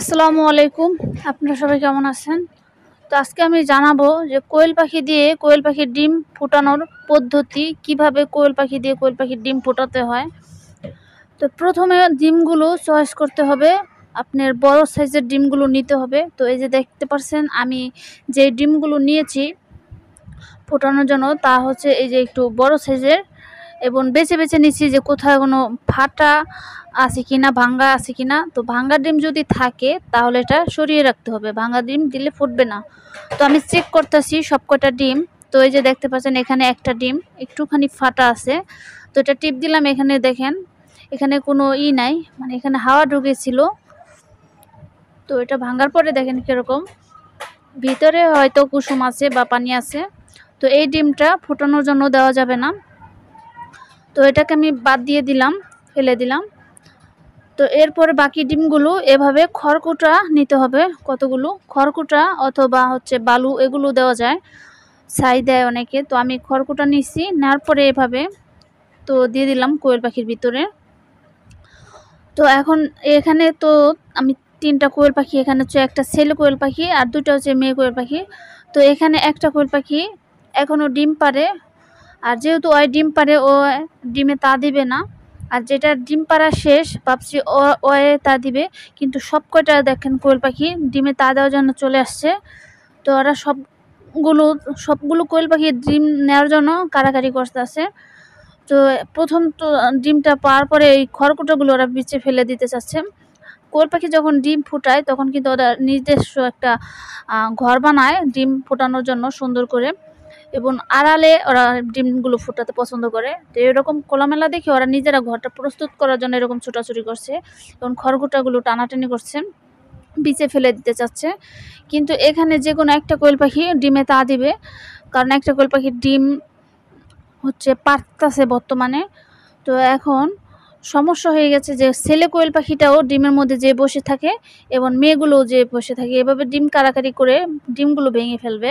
আসসালামু আলাইকুম আপনারা সবাই কেমন আছেন তো আজকে আমি জানাবো যে কোয়েল পাখি দিয়ে কোয়েল পাখির ডিম ফোটানোর পদ্ধতি কিভাবে কোয়েল পাখি দিয়ে কোয়েল পাখির ডিম ফোটাতে হয় তো প্রথমে ডিমগুলো চয়েস করতে হবে আপনার বড় সাইজের ডিমগুলো নিতে হবে তো এই যে দেখতে পারছেন আমি যে ডিমগুলো নিয়েছি ফোটানোর জন্য তা হচ্ছে এই যে একটু বড় সাইজের এবং বেছে বেছে নিচ্ছি যে কোথায় কোনো ফাটা আছে কি না ভাঙ্গা আছে কি না তো ভাঙ্গা ডিম যদি থাকে তাহলে এটা সরিয়ে রাখতে হবে ভাঙ্গা ডিম দিলে ফুটবে না তো আমি চেক করতেছি সব কটা ডিম তো এই যে দেখতে পাচ্ছেন এখানে একটা ডিম একটুখানি ফাটা আছে তো এটা টিপ দিলাম এখানে দেখেন এখানে কোনো ই নাই মানে এখানে হাওয়া ঢুকেছিল তো এটা ভাঙ্গার পরে দেখেন কীরকম ভিতরে হয়তো কুসুম আছে বা পানি আছে তো এই ডিমটা ফুটানোর জন্য দেওয়া যাবে না তো এটাকে আমি বাদ দিয়ে দিলাম ফেলে দিলাম তো এরপর বাকি ডিমগুলো এভাবে খড়কুটা নিতে হবে কতগুলো খড়কুটা অথবা হচ্ছে বালু এগুলো দেওয়া যায় ছাই দেয় অনেকে তো আমি খড়কুটা নিচ্ছি নেওয়ার পরে এভাবে তো দিয়ে দিলাম কোয়েল পাখির ভিতরে তো এখন এখানে তো আমি তিনটা কোয়েল পাখি এখানে হচ্ছে একটা ছেলে কোয়েল পাখি আর দুটা হচ্ছে মেয়ে কোয়েল পাখি তো এখানে একটা কোয়েল পাখি এখনও ডিম পারে আর যেহেতু ওই ডিম পারে ও ডিমে তা দিবে না আর যেটা ডিম পাড়া শেষ ভাবছি ওয়ে তা দিবে কিন্তু সব কয়টা দেখেন কোয়েল পাখি ডিমে তা দেওয়ার জন্য চলে আসছে তো ওরা সবগুলো সবগুলো কোয়েল পাখি ডিম নেওয়ার জন্য কারাকারি করতে আছে তো প্রথম তো ডিমটা পাওয়ার পরে এই খড়কুটোগুলো ওরা বিচে ফেলে দিতে চাচ্ছে কোয়েল পাখি যখন ডিম ফুটায় তখন কিন্তু ওরা নিজস্ব একটা ঘর বানায় ডিম ফোটানোর জন্য সুন্দর করে এবং আড়ালে ওরা ডিমগুলো ফুটাতে পছন্দ করে তো এরকম কোলামেলা দেখে ওরা নিজেরা ঘরটা প্রস্তুত করার জন্য এরকম ছোটাছুটি করছে এবং খড়গুটাগুলো টানাটানি করছে বিচে ফেলে দিতে চাচ্ছে কিন্তু এখানে যে কোনো একটা কোয়েল পাখি ডিমে তা দিবে কারণ একটা কোয়েল পাখির ডিম হচ্ছে পারতাছে বর্তমানে তো এখন সমস্যা হয়ে গেছে যে ছেলে কোয়েল পাখিটাও ডিমের মধ্যে যে বসে থাকে এবং মেয়েগুলোও যে বসে থাকে এভাবে ডিম কারাকারি করে ডিমগুলো ভেঙে ফেলবে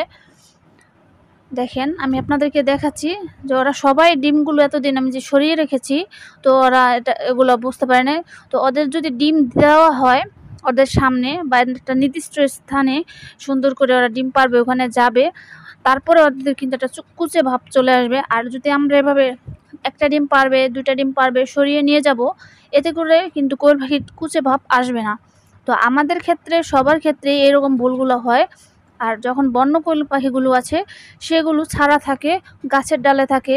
দেখেন আমি আপনাদেরকে দেখাচ্ছি যে ওরা সবাই ডিমগুলো এতদিন আমি যে সরিয়ে রেখেছি তো ওরা এটা এগুলো বুঝতে পারে না তো ওদের যদি ডিম দেওয়া হয় ওদের সামনে বা একটা নির্দিষ্ট স্থানে সুন্দর করে ওরা ডিম পারবে ওখানে যাবে তারপরে ওদের কিন্তু একটা কুচে ভাব চলে আসবে আর যদি আমরা এভাবে একটা ডিম পারবে দুইটা ডিম পারবে সরিয়ে নিয়ে যাব এতে করে কিন্তু কোয়েল পাখির কুচে ভাব আসবে না তো আমাদের ক্ষেত্রে সবার ক্ষেত্রে এরকম ভুলগুলো হয় আর যখন বন্য কোয়েল পাখিগুলো আছে সেগুলো ছাড়া থাকে গাছের ডালে থাকে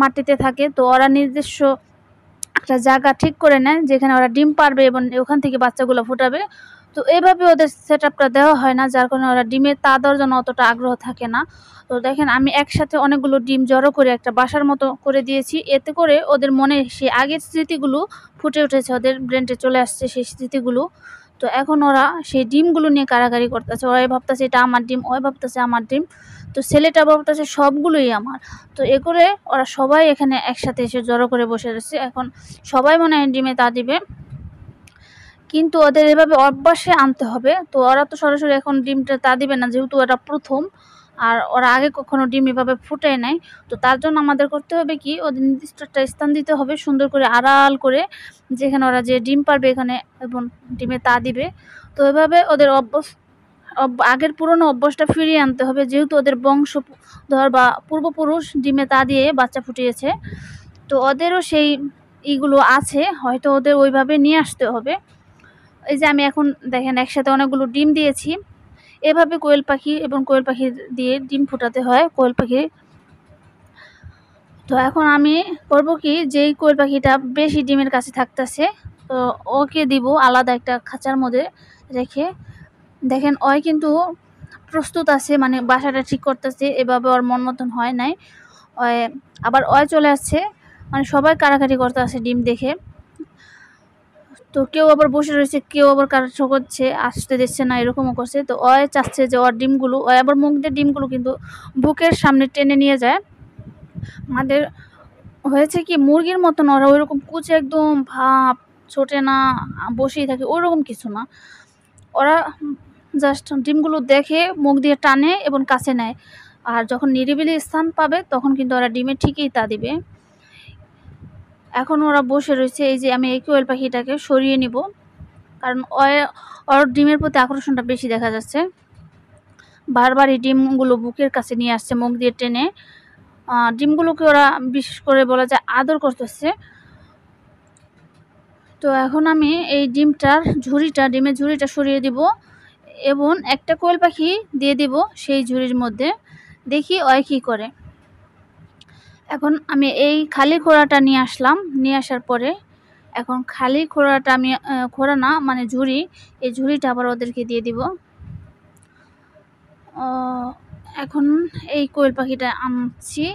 মাটিতে থাকে তো ওরা নিজস্ব একটা জায়গা ঠিক করে নেয় যেখানে ওরা ডিম পারবে এবং ওখান থেকে বাচ্চাগুলো ফুটাবে তো এইভাবে ওদের সেট আপটা দেওয়া হয় না যার কারণে ওরা ডিমের তাদের জন্য অতটা আগ্রহ থাকে না তো দেখেন আমি একসাথে অনেকগুলো ডিম জড়ো করে একটা বাসার মতো করে দিয়েছি এতে করে ওদের মনে সেই আগের স্মৃতিগুলো ফুটে উঠেছে ওদের ব্রেনটে চলে আসছে সেই স্মৃতিগুলো তো এখন ওরা সেই ডিমগুলো নিয়ে কারাকারি করতেছে ওরা ভাবতেছে এটা আমার ডিম ওই ভাবতেছে আমার ডিম তো ছেলেটা ভাবতেছে সবগুলোই আমার তো এ করে ওরা সবাই এখানে একসাথে এসে জড়ো করে বসে রয়েছে এখন সবাই মনে হয় ডিমে তা দিবে কিন্তু ওদের এভাবে অভ্যাসে আনতে হবে তো ওরা তো সরাসরি এখন ডিমটা তা দিবে না যেহেতু ওরা প্রথম আর ওরা আগে কখনো ডিম এভাবে ফুটে নেয় তো তার জন্য আমাদের করতে হবে কি ওদের নির্দিষ্ট একটা স্থান দিতে হবে সুন্দর করে আড়াল করে যেখানে ওরা যে ডিম পারবে এখানে এবং ডিমে তা দিবে তো এভাবে ওদের অভ্যস্ত আগের পুরনো অভ্যাসটা ফিরিয়ে আনতে হবে যেহেতু ওদের বংশ ধর বা পূর্বপুরুষ ডিমে তা দিয়ে বাচ্চা ফুটিয়েছে তো ওদেরও সেই ইগুলো আছে হয়তো ওদের ওইভাবে নিয়ে আসতে হবে এই যে আমি এখন দেখেন একসাথে অনেকগুলো ডিম দিয়েছি এভাবে কোয়েল পাখি এবং কোয়েল পাখি দিয়ে ডিম ফোটাতে হয় কোয়েল পাখি তো এখন আমি করবো কি যেই কোয়েল পাখিটা বেশি ডিমের কাছে থাকতেছে তো ওকে দিব আলাদা একটা খাঁচার মধ্যে রেখে দেখেন ওই কিন্তু প্রস্তুত আছে মানে বাসাটা ঠিক করতেছে এভাবে ওর মন মতন হয় নাই আবার ওয় চলে আসছে মানে সবাই কারাকারি করতে আসে ডিম দেখে তো কেউ আবার বসে রয়েছে কেউ আবার কার করছে আসতে দিচ্ছে না এরকমও করছে তো অয় চাচ্ছে যে ওর ডিমগুলো অয় আবার মুখ দিয়ে ডিমগুলো কিন্তু বুকের সামনে টেনে নিয়ে যায় আমাদের হয়েছে কি মুরগির মতন ওরা ওইরকম কুচে একদম ভাপ ছোটে না বসেই থাকে ওরকম কিছু না ওরা জাস্ট ডিমগুলো দেখে মুখ দিয়ে টানে এবং কাছে নেয় আর যখন নিরিবিলি স্থান পাবে তখন কিন্তু ওরা ডিমে ঠিকই তা দিবে এখন ওরা বসে রয়েছে এই যে আমি এই কোয়েল পাখিটাকে সরিয়ে নিব কারণ ওর ডিমের প্রতি আকর্ষণটা বেশি দেখা যাচ্ছে বারবার এই ডিমগুলো বুকের কাছে নিয়ে আসছে মুখ দিয়ে টেনে ডিমগুলোকে ওরা বিশেষ করে বলা যায় আদর করতেছে তো এখন আমি এই ডিমটার ঝুড়িটা ডিমের ঝুড়িটা সরিয়ে দিব এবং একটা কোয়েল পাখি দিয়ে দিব সেই ঝুড়ির মধ্যে দেখি ওয় কী করে এখন আমি এই খালি খোড়াটা নিয়ে আসলাম নিয়ে আসার পরে এখন খালি খোড়াটা আমি খোড়া না মানে ঝুড়ি এই ঝুড়িটা আবার ওদেরকে দিয়ে দিব এখন এই কোয়েল পাখিটা আনছি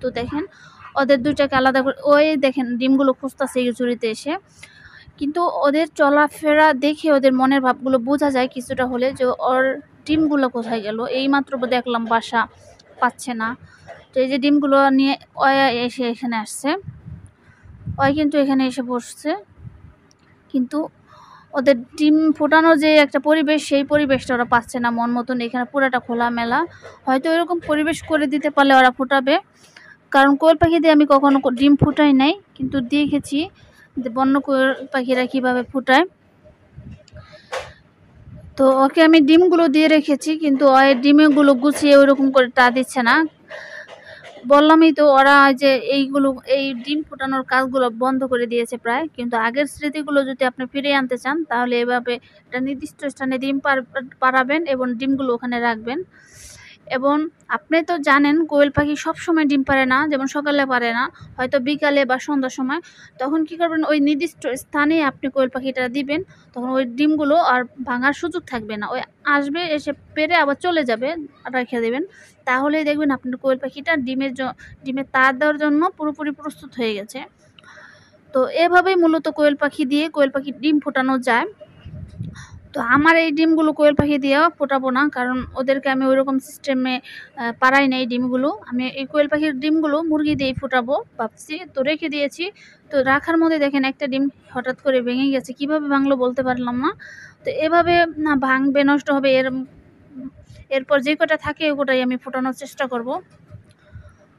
তো দেখেন ওদের দুইটাকে আলাদা করে ওই দেখেন ডিমগুলো খুঁজতেছে এই ঝুড়িতে এসে কিন্তু ওদের চলাফেরা দেখে ওদের মনের ভাবগুলো বোঝা যায় কিছুটা হলে যে ওর ডিমগুলো কোথায় গেল এই মাত্র দেখলাম বাসা পাচ্ছে না তো এই যে ডিমগুলো নিয়ে অয়া এসে এখানে আসছে অয় কিন্তু এখানে এসে বসছে কিন্তু ওদের ডিম ফোটানো যে একটা পরিবেশ সেই পরিবেশটা ওরা পাচ্ছে না মন মতন এখানে পুরাটা খোলামেলা হয়তো এরকম পরিবেশ করে দিতে পারলে ওরা ফোটাবে কারণ কোয়েল পাখি দিয়ে আমি কখনো ডিম ফুটাই নাই কিন্তু দেখেছি বন্য কোয়েল পাখিরা কীভাবে ফুটায় তো ওকে আমি ডিমগুলো দিয়ে রেখেছি কিন্তু ওই ডিমগুলো গুছিয়ে ওইরকম করে তা দিচ্ছে না বললামই তো ওরা যে এইগুলো এই ডিম ফুটানোর কাজগুলো বন্ধ করে দিয়েছে প্রায় কিন্তু আগের স্মৃতিগুলো যদি আপনি ফিরে আনতে চান তাহলে এভাবে একটা নির্দিষ্ট স্থানে ডিম পারাবেন এবং ডিমগুলো ওখানে রাখবেন এবং আপনি তো জানেন কোয়েল পাখি সব সময় ডিম পারে না যেমন সকালে পারে না হয়তো বিকালে বা সন্ধ্যার সময় তখন কি করবেন ওই নির্দিষ্ট স্থানে আপনি কোয়েল পাখিটা দিবেন তখন ওই ডিমগুলো আর ভাঙার সুযোগ থাকবে না ওই আসবে এসে পেরে আবার চলে যাবে রেখে দেবেন তাহলেই দেখবেন আপনার কোয়েল পাখিটা ডিমের ডিমের তার দেওয়ার জন্য পুরোপুরি প্রস্তুত হয়ে গেছে তো এভাবেই মূলত কোয়েল পাখি দিয়ে কোয়েল পাখি ডিম ফোটানো যায় তো আমার এই ডিমগুলো কোয়েল পাখি দিয়ে ফোটাবো না কারণ ওদেরকে আমি ওইরকম সিস্টেমে পারাই না এই ডিমগুলো আমি এই কোয়েল পাখির ডিমগুলো মুরগি দিয়েই ফোটাবো ভাবছি তো রেখে দিয়েছি তো রাখার মধ্যে দেখেন একটা ডিম হঠাৎ করে ভেঙে গেছে কিভাবে ভাঙলো বলতে পারলাম না তো এভাবে না ভাঙবে নষ্ট হবে এর এরপর যে কটা থাকে ওটাই আমি ফোটানোর চেষ্টা করব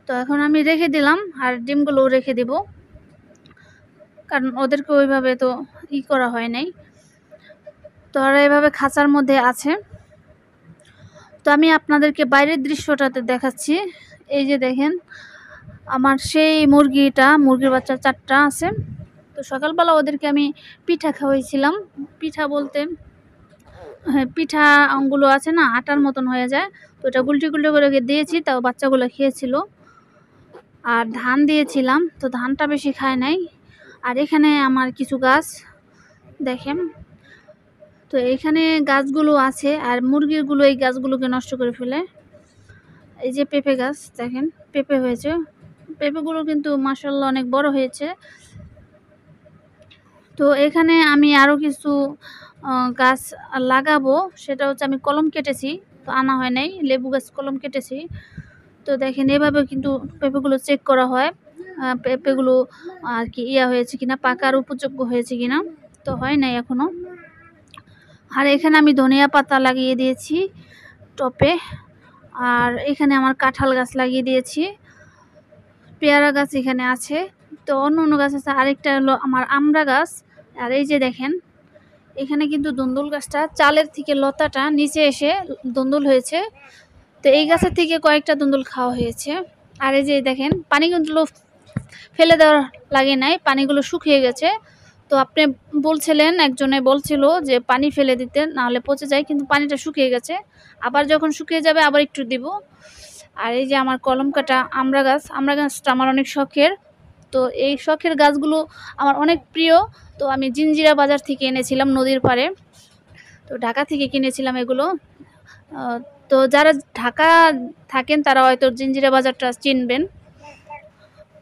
তো এখন আমি রেখে দিলাম আর ডিমগুলোও রেখে দেব কারণ ওদেরকে ওইভাবে তো ই করা হয় নাই তো ওরা এভাবে খাঁচার মধ্যে আছে তো আমি আপনাদেরকে বাইরের দৃশ্যটাতে দেখাচ্ছি এই যে দেখেন আমার সেই মুরগিটা মুরগির বাচ্চা চারটা আছে তো সকালবেলা ওদেরকে আমি পিঠা খাওয়াইছিলাম পিঠা বলতে হ্যাঁ পিঠা অঙ্গুলো আছে না আটার মতন হয়ে যায় তো ওটা গুলটি গুলটি করে দিয়েছি তাও বাচ্চাগুলো খেয়েছিল আর ধান দিয়েছিলাম তো ধানটা বেশি খায় নাই আর এখানে আমার কিছু গাছ দেখেন তো এখানে গাছগুলো আছে আর মুরগিরগুলো এই গাছগুলোকে নষ্ট করে ফেলে এই যে পেঁপে গাছ দেখেন পেঁপে হয়েছে পেঁপেগুলো কিন্তু মাসাল্লাহ অনেক বড় হয়েছে তো এখানে আমি আরও কিছু গাছ লাগাবো সেটা হচ্ছে আমি কলম কেটেছি তো আনা হয় নাই লেবু গাছ কলম কেটেছি তো দেখেন এভাবে কিন্তু পেঁপেগুলো চেক করা হয় পেঁপেগুলো আর কি ইয়া হয়েছে কিনা পাকার উপযোগ্য হয়েছে কিনা তো হয় নাই এখনও আর এখানে আমি ধনিয়া পাতা লাগিয়ে দিয়েছি টপে আর এখানে আমার কাঁঠাল গাছ লাগিয়ে দিয়েছি পেয়ারা গাছ এখানে আছে তো অন্য অন্য গাছ আছে আরেকটা হলো আমার আমড়া গাছ আর এই যে দেখেন এখানে কিন্তু দন্দুল গাছটা চালের থেকে লতাটা নিচে এসে দন্দুল হয়েছে তো এই গাছের থেকে কয়েকটা দন্দুল খাওয়া হয়েছে আর এই যে দেখেন পানি কিন্তু ফেলে দেওয়ার লাগে নাই পানিগুলো শুকিয়ে গেছে তো আপনি বলছিলেন একজনে বলছিল যে পানি ফেলে দিতে নাহলে পচে যায় কিন্তু পানিটা শুকিয়ে গেছে আবার যখন শুকিয়ে যাবে আবার একটু দিব আর এই যে আমার কলম কাটা আমরা গাছ আমরা গাছটা আমার অনেক শখের তো এই শখের গাছগুলো আমার অনেক প্রিয় তো আমি জিঞ্জিরা বাজার থেকে এনেছিলাম নদীর পাড়ে তো ঢাকা থেকে কিনেছিলাম এগুলো তো যারা ঢাকা থাকেন তারা হয়তো জিঞ্জিরা বাজারটা চিনবেন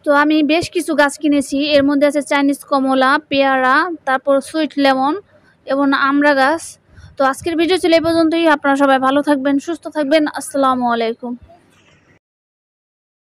তো আমি বেশ কিছু গাছ কিনেছি এর মধ্যে আছে চাইনিজ কমলা পেয়ারা তারপর সুইট লেমন এবং আমরা গাছ তো আজকের ভিডিও ছিল এই পর্যন্তই আপনারা সবাই ভালো থাকবেন সুস্থ থাকবেন আসসালামু আলাইকুম